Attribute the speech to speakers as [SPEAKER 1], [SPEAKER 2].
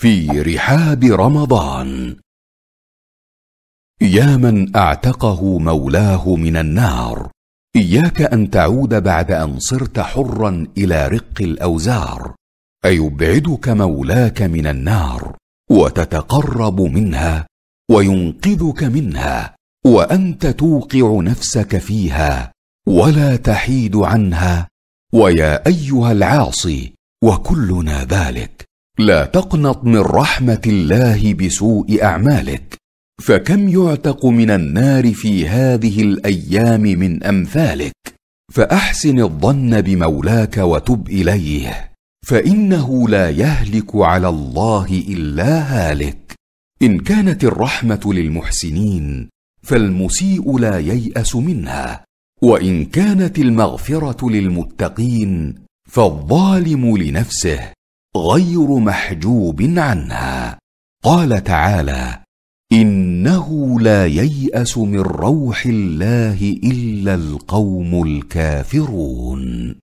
[SPEAKER 1] في رحاب رمضان يا من اعتقه مولاه من النار اياك ان تعود بعد ان صرت حرا الى رق الاوزار ايبعدك مولاك من النار وتتقرب منها وينقذك منها وانت توقع نفسك فيها ولا تحيد عنها ويا ايها العاصي وكلنا ذلك لا تقنط من رحمه الله بسوء اعمالك فكم يعتق من النار في هذه الايام من امثالك فاحسن الظن بمولاك وتب اليه فانه لا يهلك على الله الا هالك ان كانت الرحمه للمحسنين فالمسيء لا يياس منها وان كانت المغفره للمتقين فالظالم لنفسه غير محجوب عنها قال تعالى انه لا يياس من روح الله الا القوم الكافرون